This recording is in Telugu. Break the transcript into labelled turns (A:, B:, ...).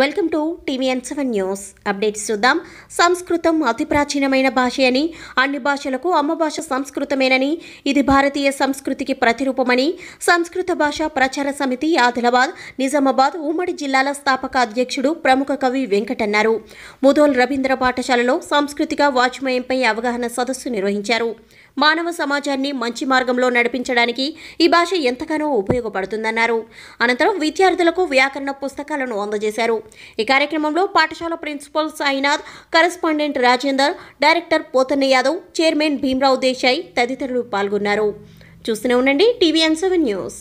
A: welcome to TVN seven news updates చూద్దాం సంస్కృతం అతి ప్రాచీనమైన భాష అని అన్ని భాషలకు అమ్మ భాష సంస్కృతమేనని ఇది భారతీయ సంస్కృతికి ప్రతిరూపమని సంస్కృత భాష ప్రచార సమితి ఆదిలాబాద్ నిజామాబాద్ ఉమ్మడి జిల్లాల స్థాపక అధ్యక్షుడు ప్రముఖ కవి వెంకట్ అన్నారు ముదోల్ రవీంద్ర పాఠశాలలో సాంస్కృతిక వాజ్మయంపై అవగాహన సదస్సు నిర్వహించారు మానవ సమాజాన్ని మంచి మార్గంలో నడిపించడానికి ఈ భాష ఎంతగానో ఉపయోగపడుతుందన్నారు అనంతరం విద్యార్థులకు వ్యాకరణ పుస్తకాలను అందజేశారు ఈ కార్యక్రమంలో పాఠశాల principal Sainath correspondent Rajender director Pothanna Yadav chairman Bheemrao Desai తదితరులు పాల్గొన్నారు చూస్తూనే ఉండండి టీవీ ఎన్ సెవెన్ న్యూస్